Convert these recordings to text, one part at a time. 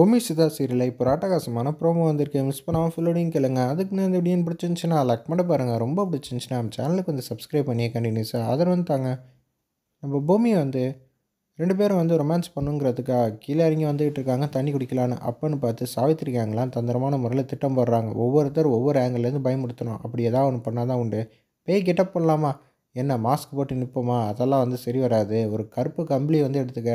ஹோமி சிதா சீரியலில் இப்போ ராட்டகாசமான ப்ரோமோ வந்திருக்கு மிஸ் பண்ணாமல் ஃபுல்லோடையும் கேளுங்க அதுக்கு நான் இந்த வீடியோ பிடிச்சிருந்துச்சுன்னா லக் பண்ண பாருங்கள் ரொம்ப பிடிச்சிருந்துச்சுன்னா நம்ம சேனலுக்கு வந்து சப்ஸ்கிரைப் பண்ணி கண்டினியூஸாக அதர் வந்து தாங்க நம்ம பூமி வந்து ரெண்டு பேரும் வந்து ரொமான்ஸ் பண்ணுங்கிறதுக்காக கீழே இறங்கி வந்துகிட்டு இருக்காங்க தண்ணி குடிக்கலான்னு அப்பன்னு பார்த்து சாவித்திரி கேங்லாம் தந்திரமான முறையில் திட்டம் போடுறாங்க ஒவ்வொருத்தர் ஒவ்வொரு ஆங்கிள்லேருந்து பயமுடுத்தணும் அப்படி ஏதாவது ஒன்று பண்ணால் தான் உண்டு பேய் கெட்டப் போடலாமா என்ன மாஸ்க் போட்டு நிற்போமா அதெல்லாம் வந்து சரி வராது ஒரு கருப்பு கம்பளி வந்து எடுத்துக்க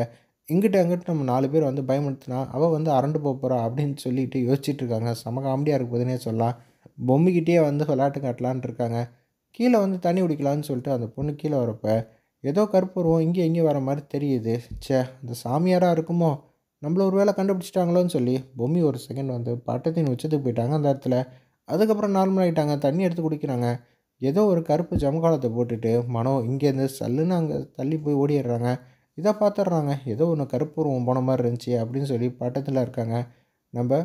இங்கிட்ட அங்கிட்ட நம்ம நாலு பேர் வந்து பயமுடுத்துனா அவள் வந்து அரண்டு போகிறா அப்படின்னு சொல்லிட்டு இருக்காங்க செம காமெடியாக இருக்குதுன்னே சொல்லலாம் பொம்மைக்கிட்டே வந்து விளையாட்டு காட்டலான்ட்டு இருக்காங்க கீழே வந்து தண்ணி குடிக்கலான்னு சொல்லிட்டு அந்த பொண்ணு கீழே வரப்போ ஏதோ கருப்புருவோம் இங்கே எங்கேயும் வர மாதிரி தெரியுது சே அந்த சாமியாராக இருக்குமோ நம்மள ஒரு வேலை கண்டுபிடிச்சிட்டாங்களோன்னு சொல்லி பொம்மி ஒரு செகண்ட் வந்து பட்டத்தின் உச்சத்துக்கு போயிட்டாங்க அந்த இடத்துல அதுக்கப்புறம் நார்மல் ஆகிட்டாங்க தண்ணி எடுத்து குடிக்கிறாங்க ஏதோ ஒரு கருப்பு ஜமகாலத்தை போட்டுட்டு மனம் இங்கேருந்து சல்லுன்னு அங்கே தள்ளி போய் ஓடிடுறாங்க இதை பார்த்துட்றாங்க ஏதோ ஒன்று கருப்பூர்வம் போன மாதிரி இருந்துச்சு அப்படின்னு சொல்லி பட்டத்தில் இருக்காங்க நம்ம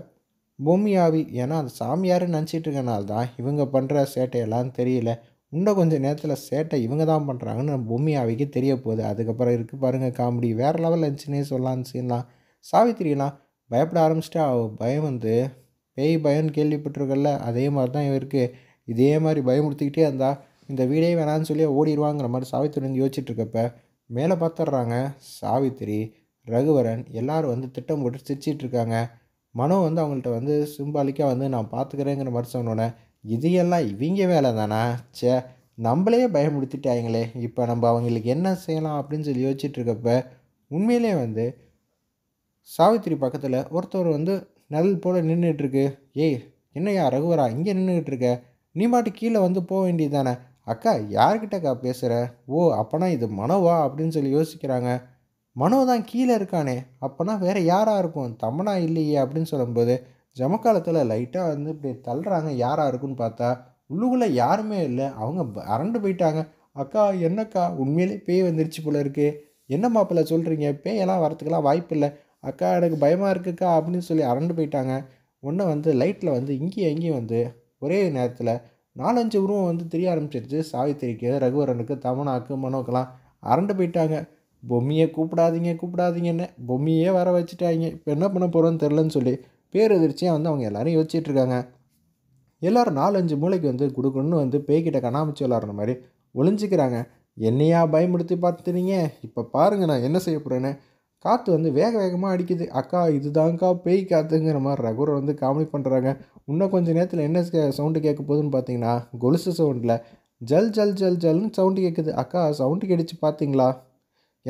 பூமியாவி ஏன்னா அந்த சாமியார் நினச்சிட்டு இருக்கனால தான் இவங்க பண்ணுற சேட்டையெல்லாம் தெரியல இன்னும் கொஞ்சம் நேரத்தில் சேட்டை இவங்க தான் பண்ணுறாங்கன்னு நம்ம பூமியாவிக்கு தெரிய போகுது அதுக்கப்புறம் இருக்குது பாருங்கள் காமெடி வேறு லெவலில் இருந்துச்சுன்னே சொல்லலாம் சீன்லாம் சாவித்திரிலாம் பயப்பட ஆரம்பிச்சிட்டா பயம் வந்து பேய் பயம்னு கேள்விப்பட்டிருக்கல அதே மாதிரி தான் இவருக்கு இதே மாதிரி பயமுறுத்திக்கிட்டே இருந்தால் இந்த வீடே வேணான்னு சொல்லி ஓடிடுவாங்கிற மாதிரி சாவித்திரி வந்து யோசிச்சுட்ருக்கப்போ மேலே பார்த்துட்றாங்க சாவித்திரி ரகுவரன் எல்லோரும் வந்து திட்டம் போட்டு சிரிச்சிட்ருக்காங்க மனோ வந்து அவங்கள்ட்ட வந்து சிம்பாலிக்காக வந்து நான் பார்த்துக்கிறேங்கிற மாதிரி சொன்னோன்னே இதையெல்லாம் இவங்க வேலை தானா சே நம்மளே பயமுடுத்திட்டாங்களே இப்போ நம்ம அவங்களுக்கு என்ன செய்யலாம் அப்படின்னு சொல்லி யோசிச்சுட்டு இருக்கப்ப உண்மையிலே வந்து சாவித்திரி பக்கத்தில் ஒருத்தர் வந்து நிழல் போல் நின்றுட்டுருக்கு ஏய் என்னையா ரகுவரா இங்கே நின்றுக்கிட்டு இருக்க நீ மாட்டு கீழே வந்து போக வேண்டியது தானே அக்கா யார்கிட்டக்கா பேசுகிற ஓ அப்போனா இது மனோவா அப்படின்னு சொல்லி யோசிக்கிறாங்க மனோ தான் கீழே இருக்கானே அப்போனா வேறு யாராக இருக்கும் தமனா இல்லையே அப்படின்னு சொல்லும்போது ஜமக்காலத்தில் லைட்டாக வந்து இப்படி தள்ளுறாங்க யாராக இருக்குன்னு பார்த்தா உள்ளுக்குள்ளே யாருமே இல்லை அவங்க அரண்டு போயிட்டாங்க அக்கா என்னக்கா உண்மையிலே பேய் வந்துருச்சு போல இருக்குது என்ன மாப்பிள்ள சொல்கிறீங்க பேயெல்லாம் வரத்துக்கெல்லாம் வாய்ப்பு இல்லை அக்கா எனக்கு பயமாக இருக்குக்கா அப்படின்னு சொல்லி அரண்டு போயிட்டாங்க ஒன்று வந்து லைட்டில் வந்து இங்கேயும் அங்கேயும் வந்து ஒரே நேரத்தில் நாலஞ்சு உருவம் வந்து தெரிய ஆரம்பிச்சிருச்சு சாவித்திரிக்கு ரகுவரனுக்கு தமனாக்கு மனோக்கெல்லாம் அரண்டு போயிட்டாங்க பொம்மியை கூப்பிடாதீங்க கூப்பிடாதீங்கன்னு பொம்மியே வர வச்சுட்டாங்க இப்போ என்ன பண்ண போகிறோன்னு தெரிலன்னு சொல்லி பேரதிர்ச்சியாக வந்து அவங்க எல்லோரும் யோசிச்சிட்ருக்காங்க எல்லோரும் நாலஞ்சு மூளைக்கு வந்து கொடுக்கணும்னு வந்து பேய்கிட்ட கண்ணாமூச்சி விளாட்ற மாதிரி ஒளிஞ்சிக்கிறாங்க என்னையா பயமுடுத்தி பார்த்துனீங்க இப்போ பாருங்கள் நான் என்ன செய்ய போகிறேன்னு காற்று வந்து வேக வேகமாக அடிக்குது அக்கா இதுதான்க்கா பேய் காற்றுங்கிற மாதிரி ரகுரை வந்து காமெடி பண்ணுறாங்க இன்னும் கொஞ்சம் நேரத்தில் என்ன கே சவுண்டு கேட்க போகுதுன்னு பார்த்தீங்கன்னா கொலுசு சவுண்டில் ஜல் ஜல் ஜல் ஜல்னு சவுண்டு கேட்குது அக்கா சவுண்டு கடிச்சு பார்த்தீங்களா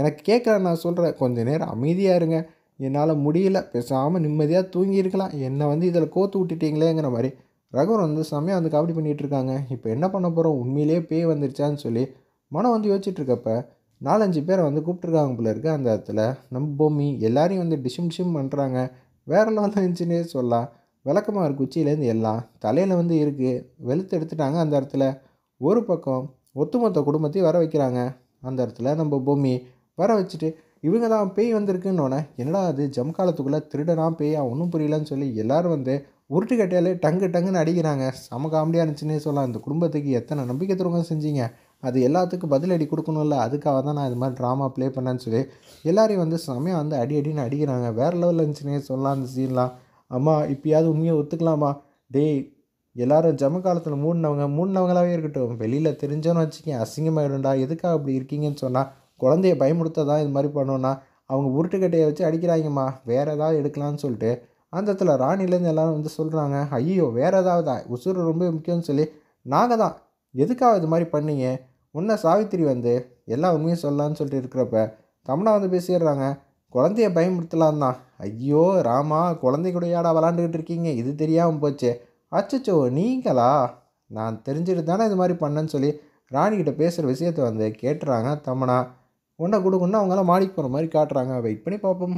எனக்கு கேட்குற நான் சொல்கிறேன் கொஞ்சம் நேரம் அமைதியாக இருங்க என்னால் முடியல பேசாமல் நிம்மதியாக தூங்கியிருக்கலாம் என்னை வந்து இதில் கோத்து விட்டுட்டீங்களேங்கிற மாதிரி ரகுவர் வந்து செம்மையாக வந்து காமெடி பண்ணிகிட்ருக்காங்க இப்போ என்ன பண்ண போகிறோம் உண்மையிலேயே பேய் வந்துருச்சான்னு சொல்லி மனம் வந்து யோசிச்சுட்ருக்கப்போ நாலஞ்சு பேரை வந்து கூப்பிட்ருக்காங்க போல இருக்குது அந்த இடத்துல நம்ம பூமி எல்லாரையும் வந்து டிஷும் டிஷும் பண்ணுறாங்க வேறு லெவலில் இருந்துச்சுன்னே சொல்லலாம் விளக்கமாக இருக்குது உச்சியிலேருந்து எல்லாம் தலையில் வந்து இருக்குது வெளுத்து எடுத்துட்டாங்க அந்த இடத்துல ஒரு பக்கம் ஒத்துமொத்த குடும்பத்தையும் வர வைக்கிறாங்க அந்த இடத்துல நம்ம பூமி வர வச்சுட்டு இவங்க தான் பேய் வந்திருக்குன்னொன்னே என்னடா அது ஜம்காலத்துக்குள்ளே திருடனா பேயா ஒன்றும் புரியலன்னு சொல்லி எல்லோரும் வந்து உருட்டு கட்டையாலே டங்கு டங்குன்னு அடிக்கிறாங்க சம காமெடியாக இருந்துச்சுன்னே சொல்லலாம் இந்த குடும்பத்துக்கு எத்தனை நம்பிக்கை துறங்க செஞ்சீங்க அது எல்லாத்துக்கும் பதிலடி கொடுக்கணும்ல அதுக்காக தான் நான் இது மாதிரி ட்ராமா ப்ளே பண்ணேன்னு சொல்லி எல்லோரையும் வந்து செமையாக வந்து அடி அடின்னு அடிக்கிறாங்க வேறு லெவலில் இருந்துச்சுனே சொல்லலாம் அந்த சீன்லாம் அம்மா இப்போயாவது உண்மையை ஒத்துக்கலாமா டேய் எல்லோரும் ஜம காலத்தில் மூடினவங்க மூடினவங்களாவே இருக்கட்டும் வெளியில் தெரிஞ்சோன்னு வச்சுக்கேன் அசிங்கமாகிடும்டா எதுக்காக அப்படி இருக்கீங்கன்னு சொன்னால் குழந்தைய பயமுடுத்ததான் இது மாதிரி பண்ணோன்னா அவங்க உருட்டுக்கட்டையை வச்சு அடிக்கிறாங்கம்மா வேறு ஏதாவது எடுக்கலான்னு சொல்லிட்டு அந்த இடத்துல ராணிலேருந்து எல்லோரும் வந்து சொல்கிறாங்க ஐயோ வேறு ஏதாவது உசுறு ரொம்ப முக்கியம்னு சொல்லி நாங்கள் தான் எதுக்காக இது மாதிரி பண்ணீங்க முன்னே சாவித்திரி வந்து எல்லா உண்மையும் சொல்லலான்னு சொல்லிட்டு இருக்கிறப்ப தமனா வந்து பேசிடுறாங்க குழந்தைய பயமுறுத்தலாம் தான் ஐயோ ராமா குழந்தை கூட யாடா விளாண்டுக்கிட்டு இருக்கீங்க இது தெரியாமல் போச்சே அச்சச்சோ நீங்களா நான் தெரிஞ்சுட்டு தானே இது மாதிரி பண்ணேன்னு சொல்லி ராணிக்கிட்ட பேசுகிற விஷயத்த வந்து கேட்டுறாங்க தமனா உன்னை கொடுக்குன்னா அவங்களாம் மாடிக்கு போகிற மாதிரி காட்டுறாங்க வெயிட் பண்ணி பார்ப்போம்